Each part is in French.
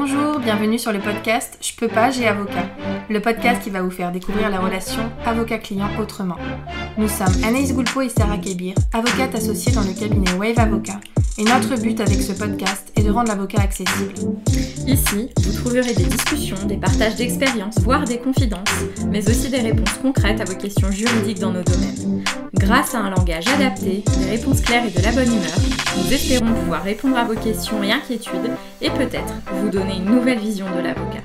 Bonjour, bienvenue sur le podcast Je peux pas, j'ai avocat. Le podcast qui va vous faire découvrir la relation avocat-client autrement. Nous sommes Anaïs Goulpeau et Sarah Kebir, avocates associées dans le cabinet Wave Avocat, et notre but avec ce podcast est de rendre l'avocat accessible. Ici, vous trouverez des discussions, des partages d'expériences, voire des confidences, mais aussi des réponses concrètes à vos questions juridiques dans nos domaines. Grâce à un langage adapté, des réponses claires et de la bonne humeur, nous espérons pouvoir répondre à vos questions et inquiétudes et peut-être vous donner une nouvelle vision de l'avocat.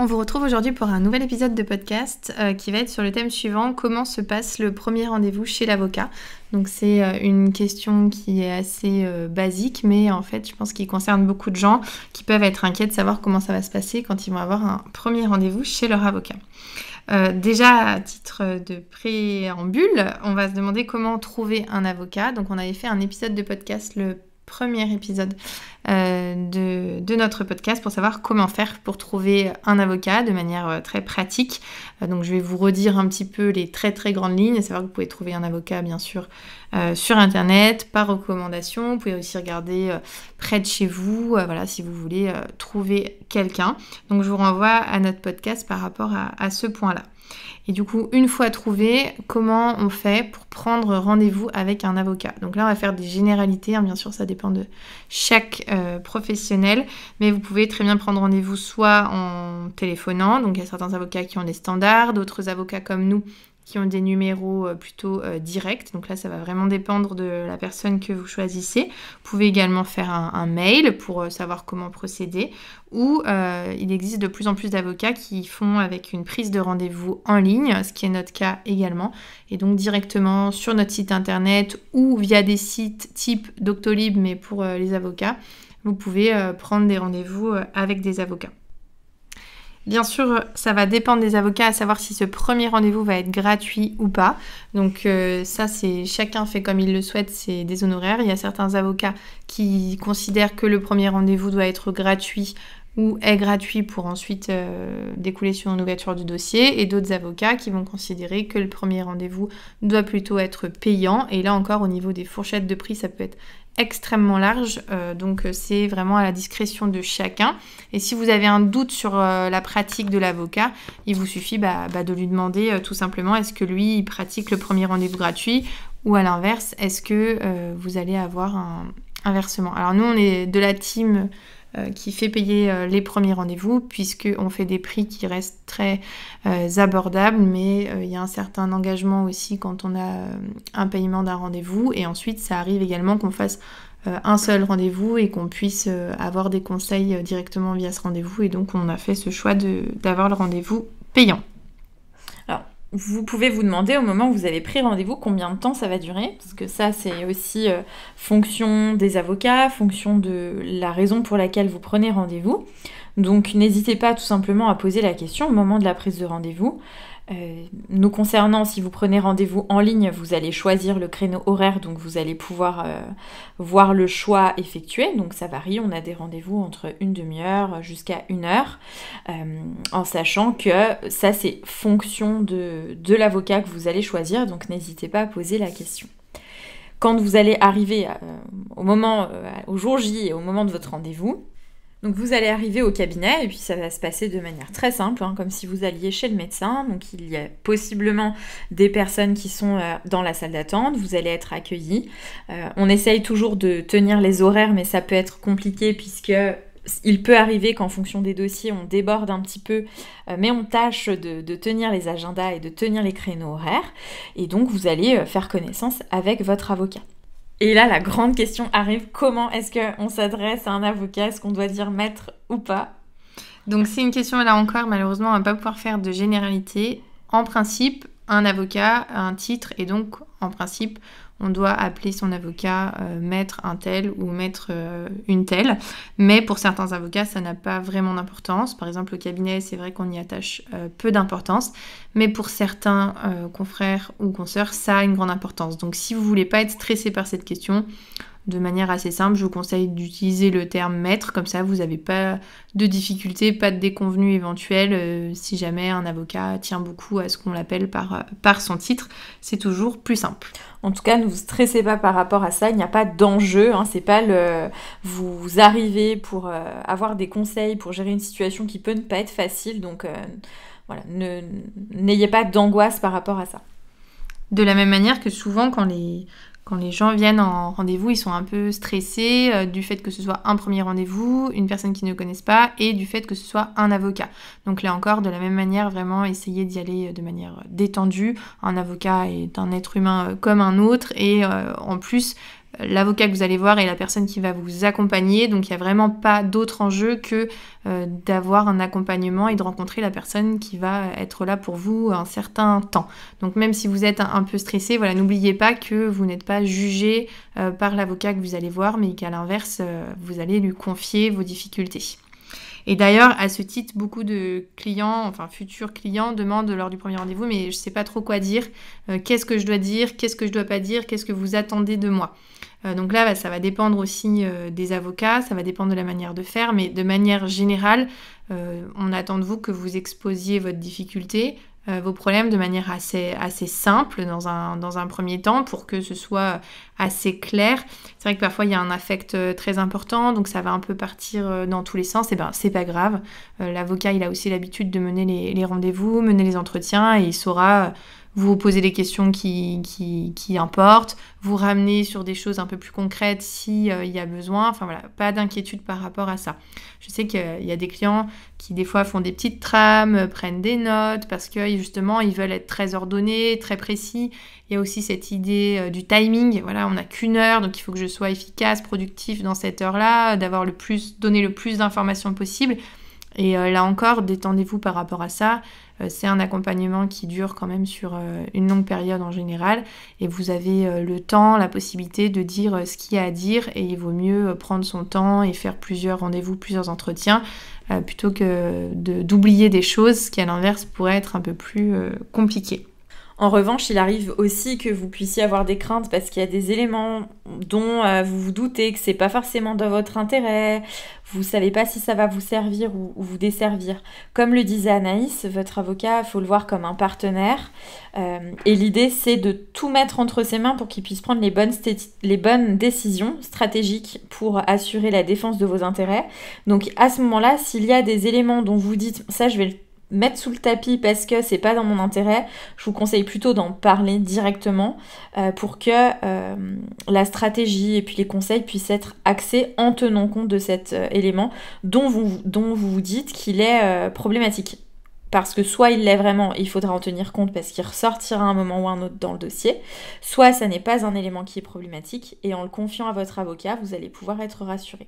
On vous retrouve aujourd'hui pour un nouvel épisode de podcast euh, qui va être sur le thème suivant comment se passe le premier rendez-vous chez l'avocat. Donc c'est euh, une question qui est assez euh, basique, mais en fait je pense qu'il concerne beaucoup de gens qui peuvent être inquiets de savoir comment ça va se passer quand ils vont avoir un premier rendez-vous chez leur avocat. déjà à titre de préambule, on va se demander comment trouver un avocat. Donc on avait fait un épisode de podcast le premier épisode euh, de, notre podcast pour savoir comment faire pour trouver un avocat de manière euh, très pratique. Euh, donc je vais vous redire un petit peu les très très grandes lignes, et savoir que vous pouvez trouver un avocat bien sûr sur internet, par recommandation. Vous pouvez aussi regarder près de chez vous, voilà, si vous voulez trouver quelqu'un. Donc je vous renvoie à notre podcast par rapport à, ce point-là. Et du coup, une fois trouvé, comment on fait pour prendre rendez-vous avec un avocat Donc là, on va faire des généralités. Hein, bien sûr, ça dépend de chaque euh, professionnel, mais vous pouvez très bien prendre rendez-vous soit en téléphonant, donc il y a certains avocats qui ont des standards, d'autres avocats comme nous qui ont des numéros euh, plutôt euh, directs. Donc là, ça va vraiment dépendre de la personne que vous choisissez. Vous pouvez également faire un, mail pour savoir comment procéder. Ou il existe de plus en plus d'avocats qui font avec une prise de rendez-vous en ligne, ce qui est notre cas également. Et donc directement sur notre site internet ou via des sites type Doctolib, mais pour les avocats vous pouvez euh, prendre des rendez-vous euh, avec des avocats. Bien sûr, ça va dépendre des avocats à savoir si ce premier rendez-vous va être gratuit ou pas. Donc euh, ça, c'est chacun fait comme il le souhaite, c'est des honoraires. Il y a certains avocats qui considèrent que le premier rendez-vous doit être gratuit ou est gratuit pour ensuite découler sur une ouverture du dossier, et d'autres avocats qui vont considérer que le premier rendez-vous doit plutôt être payant. Et là encore, au niveau des fourchettes de prix, ça peut être extrêmement large, euh, donc euh, c'est vraiment à la discrétion de chacun. Et si vous avez un doute sur euh, la pratique de l'avocat, il vous suffit bah, bah, de lui demander tout simplement est-ce que lui il pratique le premier rendez-vous gratuit ou à l'inverse, est-ce que vous allez avoir un, un, versement Alors nous on est de la team euh, qui fait payer euh, les premiers rendez-vous puisqu'on fait des prix qui restent très euh, abordables mais il y a un certain engagement aussi quand on a un paiement d'un rendez-vous et ensuite ça arrive également qu'on fasse un seul rendez-vous et qu'on puisse avoir des conseils directement via ce rendez-vous et donc on a fait ce choix d'avoir le rendez-vous payant vous pouvez vous demander au moment où vous avez pris rendez-vous combien de temps ça va durer, parce que ça c'est aussi euh, fonction des avocats, fonction de la raison pour laquelle vous prenez rendez-vous. Donc n'hésitez pas tout simplement à poser la question au moment de la prise de rendez-vous. Euh, nous concernant, si vous prenez rendez-vous en ligne, vous allez choisir le créneau horaire, donc vous allez pouvoir euh, voir le choix effectué. Donc ça varie, on a des rendez-vous entre une demi-heure jusqu'à une heure, euh, en sachant que ça c'est fonction de, de l'avocat que vous allez choisir, donc n'hésitez pas à poser la question quand vous allez arriver au moment, au jour J et au moment de votre rendez-vous, donc vous allez arriver au cabinet et puis ça va se passer de manière très simple, hein, comme si vous alliez chez le médecin. Donc il y a possiblement des personnes qui sont euh, dans la salle d'attente, vous allez être accueillis. Euh, on essaye toujours de tenir les horaires, mais ça peut être compliqué puisque il peut arriver qu'en fonction des dossiers, on déborde un petit peu, euh, mais on tâche de, tenir les agendas et de tenir les créneaux horaires. Et donc, vous allez faire connaissance avec votre avocat. Et là, la grande question arrive, comment est-ce qu'on s'adresse à un avocat Est-ce qu'on doit dire maître ou pas Donc c'est une question, là encore, malheureusement, on ne va pas pouvoir faire de généralité. En principe, un avocat a un titre et donc, en principe, on doit appeler son avocat euh, maître un tel ou maître euh, une telle. Mais pour certains avocats, ça n'a pas vraiment d'importance. Par exemple, au cabinet, c'est vrai qu'on y attache euh, peu d'importance. Mais pour certains confrères ou consoeurs, ça a une grande importance. Donc si vous voulez pas être stressé par cette question, de manière assez simple. Je vous conseille d'utiliser le terme maître, comme ça vous n'avez pas de difficultés, pas de déconvenues éventuelles euh, si jamais un avocat tient beaucoup à ce qu'on l'appelle par, par son titre. C'est toujours plus simple. En tout cas, ne vous stressez pas par rapport à ça, il n'y a pas d'enjeu, hein, c'est pas le vous arrivez pour euh, avoir des conseils pour gérer une situation qui peut ne pas être facile, donc euh, voilà, n'ayez pas d'angoisse par rapport à ça. De la même manière que souvent quand les, quand les gens viennent en rendez-vous, ils sont un peu stressés euh, du fait que ce soit un premier rendez-vous, une personne qu'ils ne connaissent pas et du fait que ce soit un avocat. Donc là encore, de la même manière, vraiment essayer d'y aller euh, de manière euh, détendue. Un avocat est un être humain comme un autre et en plus, l'avocat que vous allez voir est la personne qui va vous accompagner. Donc il n'y a vraiment pas d'autre enjeu que euh, d'avoir un accompagnement et de rencontrer la personne qui va être là pour vous un certain temps. Donc même si vous êtes un, peu stressé, voilà, n'oubliez pas que vous n'êtes pas jugé euh, par l'avocat que vous allez voir, mais qu'à l'inverse, euh, vous allez lui confier vos difficultés. Et d'ailleurs, à ce titre, beaucoup de clients, enfin futurs clients, demandent lors du premier rendez-vous, mais je ne sais pas trop quoi dire, euh, qu'est-ce que je dois dire, qu'est-ce que je dois pas dire, qu'est-ce que vous attendez de moi. Euh, donc là, bah, ça va dépendre aussi euh, des avocats, ça va dépendre de la manière de faire, mais de manière générale, on attend de vous que vous exposiez votre difficulté, euh, vos problèmes de manière assez, assez simple dans un, dans un premier temps pour que ce soit assez clair. C'est vrai que parfois il y a un affect euh, très important, donc ça va un peu partir euh, dans tous les sens. Et eh ben c'est pas grave. L'avocat, il a aussi l'habitude de mener les rendez-vous, mener les entretiens et il saura vous posez les questions qui, importent, vous ramenez sur des choses un peu plus concrètes s'il euh, y a besoin. Enfin voilà, pas d'inquiétude par rapport à ça. Je sais qu'il y a des clients qui des fois font des petites trames, euh, prennent des notes parce que justement ils veulent être très ordonnés, très précis. Il y a aussi cette idée euh, du timing. Voilà, on n'a qu'une heure, donc il faut que je sois efficace, productif dans cette heure-là, d'avoir le plus, donner le plus d'informations possible. Et là encore, détendez-vous par rapport à ça. Euh, c'est un accompagnement qui dure quand même sur euh, une longue période en général et vous avez euh, le temps, la possibilité de dire ce qu'il y a à dire et il vaut mieux prendre son temps et faire plusieurs rendez-vous, plusieurs entretiens plutôt que d'oublier des choses, qui à l'inverse pourraient être un peu plus compliquées. En revanche, il arrive aussi que vous puissiez avoir des craintes parce qu'il y a des éléments dont euh, vous vous doutez que c'est pas forcément dans votre intérêt, vous savez pas si ça va vous servir ou, vous desservir. Comme le disait Anaïs, votre avocat, faut le voir comme un partenaire. Euh, et l'idée, c'est de tout mettre entre ses mains pour qu'il puisse prendre les bonnes, les bonnes décisions stratégiques pour assurer la défense de vos intérêts. Donc à ce moment-là, s'il y a des éléments dont vous dites ça, je vais le mettre sous le tapis parce que c'est pas dans mon intérêt, je vous conseille plutôt d'en parler directement euh, pour que euh, la stratégie et puis les conseils puissent être axés en tenant compte de cet euh, élément dont vous, dont vous dites qu'il est problématique. Parce que soit il l'est vraiment, il faudra en tenir compte parce qu'il ressortira un moment ou un autre dans le dossier, soit ça n'est pas un élément qui est problématique et en le confiant à votre avocat, vous allez pouvoir être rassuré.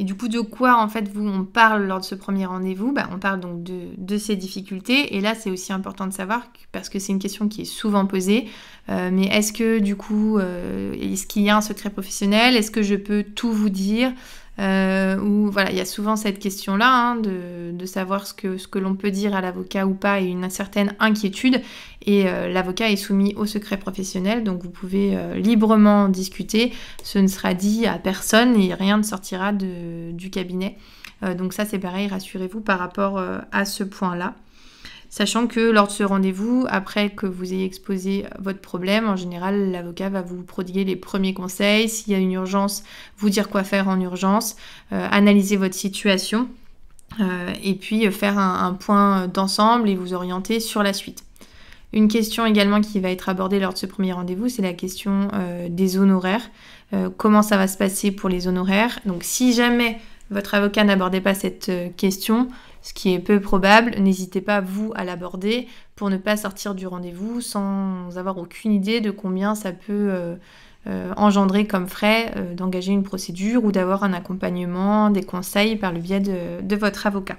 Et du coup, de quoi en fait vous on parle lors de ce premier rendez-vous bah, On parle donc de, de, ces difficultés. Et là, c'est aussi important de savoir parce que c'est une question qui est souvent posée. Euh, mais est-ce que du coup, euh, est-ce qu'il y a un secret professionnel Est-ce que je peux tout vous dire euh, où voilà, il y a souvent cette question-là hein, de, savoir ce que, l'on peut dire à l'avocat ou pas et une certaine inquiétude. Et euh, l'avocat est soumis au secret professionnel, donc vous pouvez euh, librement discuter. Ce ne sera dit à personne et rien ne sortira du cabinet. donc ça c'est pareil, rassurez-vous par rapport à ce point-là. Sachant que lors de ce rendez-vous, après que vous ayez exposé votre problème, en général, l'avocat va vous prodiguer les premiers conseils. S'il y a une urgence, vous dire quoi faire en urgence, euh, analyser votre situation euh, et puis euh, faire un, point d'ensemble et vous orienter sur la suite. Une question également qui va être abordée lors de ce premier rendez-vous, c'est la question des honoraires. comment ça va se passer pour les honoraires Donc si jamais votre avocat n'abordait pas cette euh, question, ce qui est peu probable, n'hésitez pas vous à l'aborder pour ne pas sortir du rendez-vous sans avoir aucune idée de combien ça peut euh, euh, engendrer comme frais d'engager une procédure ou d'avoir un accompagnement, des conseils par le biais de, de votre avocat.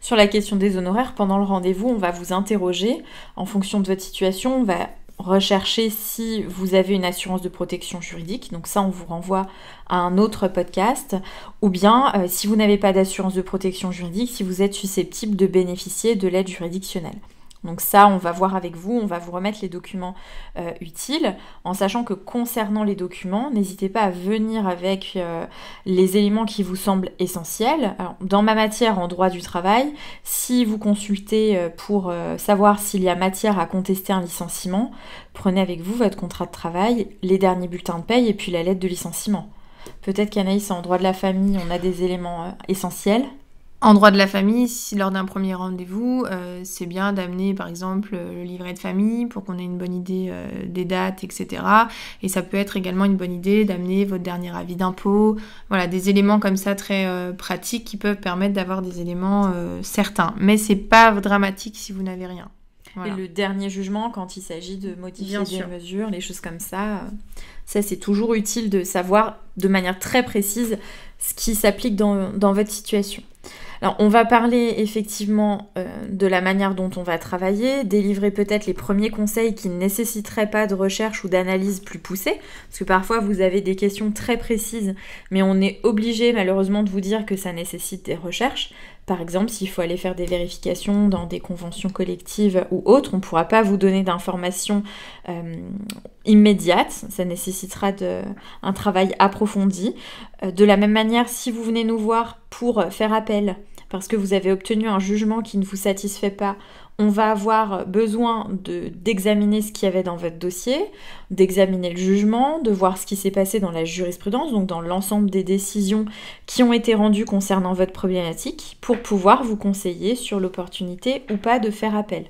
Sur la question des honoraires, pendant le rendez-vous, on va vous interroger. En fonction de votre situation, on va rechercher si vous avez une assurance de protection juridique. Donc ça, on vous renvoie à un autre podcast. Ou bien, euh, si vous n'avez pas d'assurance de protection juridique, si vous êtes susceptible de bénéficier de l'aide juridictionnelle. Donc ça, on va voir avec vous, on va vous remettre les documents euh, utiles, en sachant que concernant les documents, n'hésitez pas à venir avec euh, les éléments qui vous semblent essentiels. dans ma matière en droit du travail, si vous consultez euh, pour savoir s'il y a matière à contester un licenciement, prenez avec vous votre contrat de travail, les derniers bulletins de paye et puis la lettre de licenciement. Peut-être qu'Anaïs, en droit de la famille, on a des éléments essentiels. En droit de la famille, si, lors d'un premier rendez-vous, euh, c'est bien d'amener par exemple euh, le livret de famille pour qu'on ait une bonne idée euh, des dates, etc. Et ça peut être également une bonne idée d'amener votre dernier avis d'impôt, voilà, des éléments comme ça très pratiques qui peuvent permettre d'avoir des éléments certains. Mais c'est pas dramatique si vous n'avez rien. Et le dernier jugement, quand il s'agit de modifier des mesures, les choses comme ça, ça c'est toujours utile de savoir de manière très précise ce qui s'applique dans votre situation on va parler effectivement euh, de la manière dont on va travailler, délivrer peut-être les premiers conseils qui ne nécessiteraient pas de recherche ou d'analyse plus poussée, parce que parfois vous avez des questions très précises, mais on est obligé malheureusement de vous dire que ça nécessite des recherches. Par exemple, s'il faut aller faire des vérifications dans des conventions collectives ou autres, on ne pourra pas vous donner d'informations euh, immédiates. Ça nécessitera un travail approfondi. Euh, de la même manière, si vous venez nous voir pour faire appel parce que vous avez obtenu un jugement qui ne vous satisfait pas, on va avoir besoin d'examiner ce qu'il y avait dans votre dossier, d'examiner le jugement, de voir ce qui s'est passé dans la jurisprudence, donc dans l'ensemble des décisions qui ont été rendues concernant votre problématique, pour pouvoir vous conseiller sur l'opportunité ou pas de faire appel.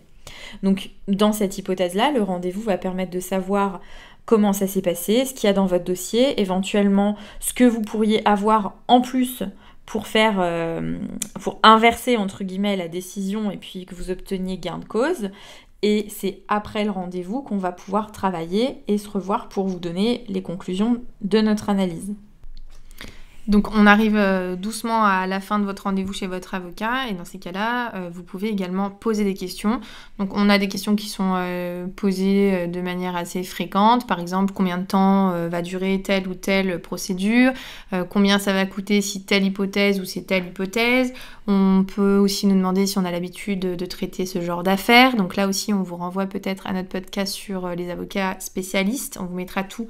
Donc dans cette hypothèse-là, le rendez-vous va permettre de savoir comment ça s'est passé, ce qu'il y a dans votre dossier, éventuellement ce que vous pourriez avoir en plus euh, pour inverser entre guillemets la décision et puis que vous obteniez gain de cause. Et c'est après le rendez-vous qu'on va pouvoir travailler et se revoir pour vous donner les conclusions de notre analyse. Donc on arrive euh, doucement à la fin de votre rendez-vous chez votre avocat et dans ces cas-là, euh, vous pouvez également poser des questions. Donc on a des questions qui sont euh, posées de manière assez fréquente, par exemple combien de temps va durer telle ou telle procédure, combien ça va coûter si telle hypothèse ou si telle hypothèse. On peut aussi nous demander si on a l'habitude de traiter ce genre d'affaires. Donc là aussi, on vous renvoie peut-être à notre podcast sur les avocats spécialistes. On vous mettra tout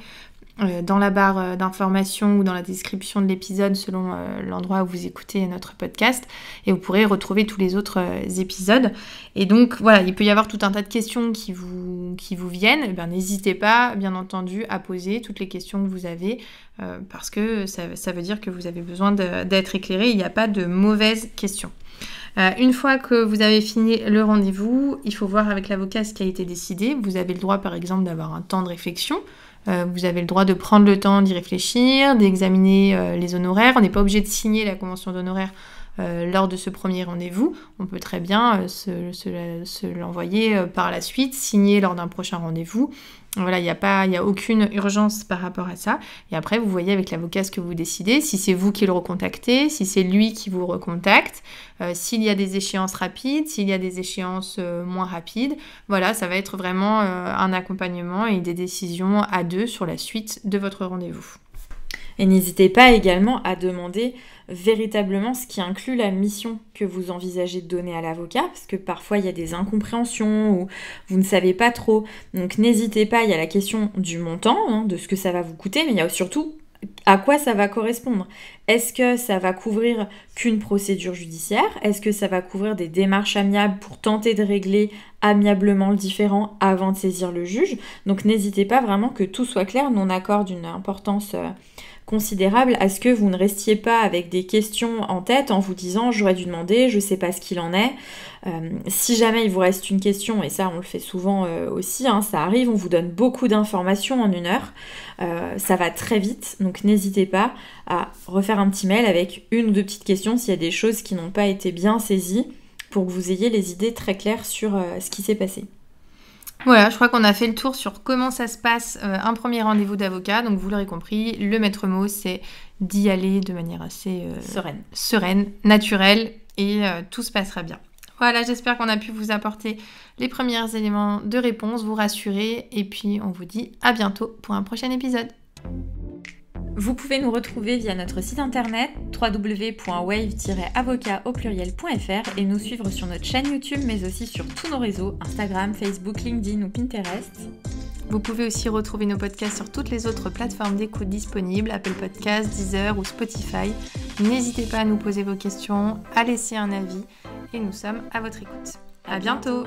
euh, dans la barre euh, d'information ou dans la description de l'épisode selon euh, l'endroit où vous écoutez notre podcast et vous pourrez retrouver tous les autres épisodes. Et donc voilà, il peut y avoir tout un tas de questions qui vous, viennent. Eh n'hésitez pas bien entendu à poser toutes les questions que vous avez parce que ça, veut dire que vous avez besoin d'être éclairé. Il n'y a pas de mauvaises questions. une fois que vous avez fini le rendez-vous, il faut voir avec l'avocat ce qui a été décidé. Vous avez le droit par exemple d'avoir un temps de réflexion euh, vous avez le droit de prendre le temps d'y réfléchir, d'examiner euh, les honoraires. On n'est pas obligé de signer la convention d'honoraires euh, lors de ce premier rendez-vous. On peut très bien se, se l'envoyer par la suite, signer lors d'un prochain rendez-vous voilà, il n'y a pas, il a aucune urgence par rapport à ça. Et après, vous voyez avec l'avocat ce que vous décidez, si c'est vous qui le recontactez, si c'est lui qui vous recontacte, euh, s'il y a des échéances rapides, s'il y a des échéances euh, moins rapides. Voilà, ça va être vraiment euh, un accompagnement et des décisions à deux sur la suite de votre rendez-vous. Et n'hésitez pas également à demander véritablement ce qui inclut la mission que vous envisagez de donner à l'avocat, parce que parfois il y a des incompréhensions ou vous ne savez pas trop. Donc n'hésitez pas, il y a la question du montant, hein, de ce que ça va vous coûter, mais il y a surtout à quoi ça va correspondre Est-ce que ça va couvrir qu'une procédure judiciaire Est-ce que ça va couvrir des démarches amiables pour tenter de régler amiablement le différent avant de saisir le juge Donc n'hésitez pas vraiment que tout soit clair. Nous, on accorde une importance euh, considérable à ce que vous ne restiez pas avec des questions en tête en vous disant j'aurais dû demander, je sais pas ce qu'il en est. Euh, si jamais il vous reste une question, et ça on le fait souvent euh, aussi, hein, ça arrive, on vous donne beaucoup d'informations en une heure, euh, ça va très vite, donc n'hésitez pas à refaire un petit mail avec une ou deux petites questions s'il y a des choses qui n'ont pas été bien saisies pour que vous ayez les idées très claires sur ce qui s'est passé. Voilà, je crois qu'on a fait le tour sur comment ça se passe euh, un premier rendez-vous d'avocat. Donc vous l'aurez compris, le maître mot, c'est d'y aller de manière assez euh, sereine. sereine, naturelle, et euh, tout se passera bien. Voilà, j'espère qu'on a pu vous apporter les premiers éléments de réponse, vous rassurer, et puis on vous dit à bientôt pour un prochain épisode. Vous pouvez nous retrouver via notre site internet www.wave-avocat au et nous suivre sur notre chaîne YouTube mais aussi sur tous nos réseaux Instagram, Facebook, LinkedIn ou Pinterest. Vous pouvez aussi retrouver nos podcasts sur toutes les autres plateformes d'écoute disponibles, Apple Podcasts, Deezer ou Spotify. N'hésitez pas à nous poser vos questions, à laisser un avis et nous sommes à votre écoute. À bientôt.